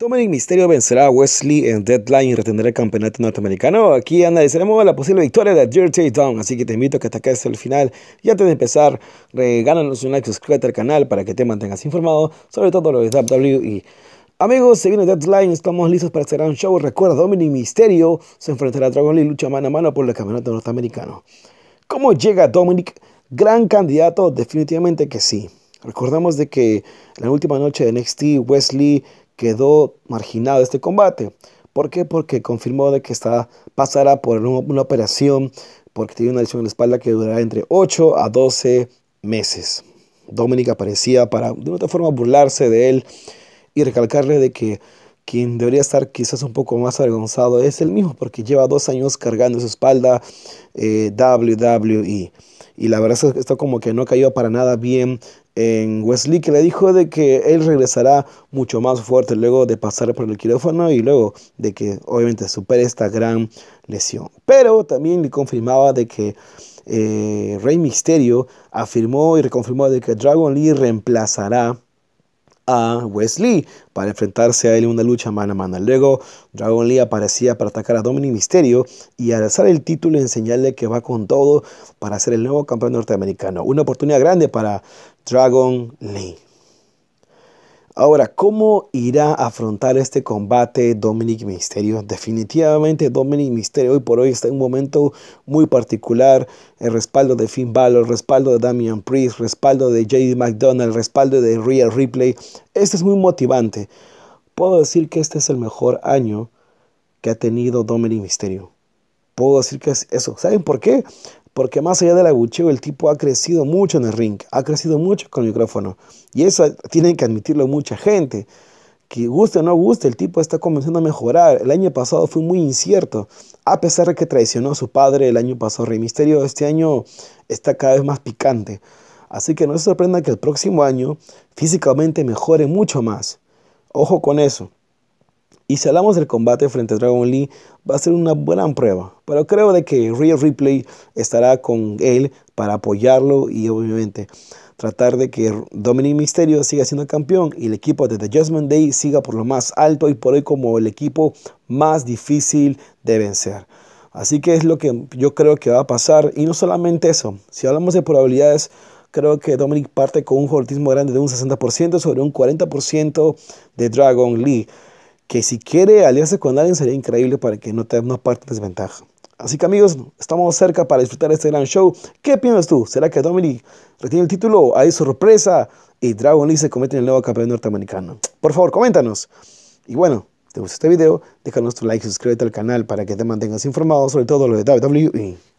Dominic Mysterio vencerá a Wesley en Deadline y retendrá el campeonato norteamericano. Aquí analizaremos la posible victoria de Dirty Down, así que te invito a que hasta acá el final. Y antes de empezar, regálanos un like, suscríbete al canal para que te mantengas informado sobre todo lo de WWE y Amigos, se viene Deadline, estamos listos para este un show. Recuerda, Dominic Mysterio se enfrentará a Dragon Lee lucha mano a mano por el campeonato norteamericano. ¿Cómo llega Dominic? Gran candidato, definitivamente que sí. Recordamos de que la última noche de NXT, Wesley quedó marginado este combate. ¿Por qué? Porque confirmó de que está, pasará por una operación porque tiene una lesión en la espalda que durará entre 8 a 12 meses. Dominic aparecía para de otra forma burlarse de él y recalcarle de que quien debería estar quizás un poco más avergonzado es el mismo porque lleva dos años cargando su espalda eh, WWE y la verdad es que esto como que no cayó para nada bien en Wesley que le dijo de que él regresará mucho más fuerte luego de pasar por el quirófano y luego de que obviamente supere esta gran lesión. Pero también le confirmaba de que eh, Rey Misterio afirmó y reconfirmó de que Dragon Lee reemplazará a Wesley para enfrentarse a él en una lucha mano a mano. Luego, Dragon Lee aparecía para atacar a Dominic Misterio. y alzar el título en señal que va con todo para ser el nuevo campeón norteamericano. Una oportunidad grande para Dragon Lee. Ahora, ¿cómo irá a afrontar este combate Dominic Misterio? Definitivamente Dominic Misterio hoy por hoy está en un momento muy particular. El respaldo de Finn Balor, el respaldo de Damian Priest, el respaldo de JD McDonald, el respaldo de Rhea Ripley. Este es muy motivante. Puedo decir que este es el mejor año que ha tenido Dominic Misterio. Puedo decir que es eso. ¿Saben por qué? Porque más allá del abucheo, el tipo ha crecido mucho en el ring, ha crecido mucho con el micrófono. Y eso tienen que admitirlo mucha gente. Que guste o no guste, el tipo está comenzando a mejorar. El año pasado fue muy incierto. A pesar de que traicionó a su padre el año pasado, Rey Misterio este año está cada vez más picante. Así que no se sorprenda que el próximo año físicamente mejore mucho más. Ojo con eso. Y si hablamos del combate frente a Dragon Lee, va a ser una buena prueba. Pero creo de que Real Replay estará con él para apoyarlo y obviamente tratar de que Dominic Mysterio siga siendo campeón y el equipo de The Judgment Day siga por lo más alto y por hoy como el equipo más difícil de vencer. Así que es lo que yo creo que va a pasar. Y no solamente eso, si hablamos de probabilidades, creo que Dominic parte con un favoritismo grande de un 60% sobre un 40% de Dragon Lee que si quiere aliarse con alguien sería increíble para que no te una parte desventaja. Así que amigos, estamos cerca para disfrutar este gran show. ¿Qué piensas tú? ¿Será que Dominic retiene el título? ¿Hay sorpresa? Y Dragon Lee se convierte en el nuevo campeón norteamericano. Por favor, coméntanos. Y bueno, te gustó este video, déjanos tu like, y suscríbete al canal para que te mantengas informado sobre todo lo de WWE.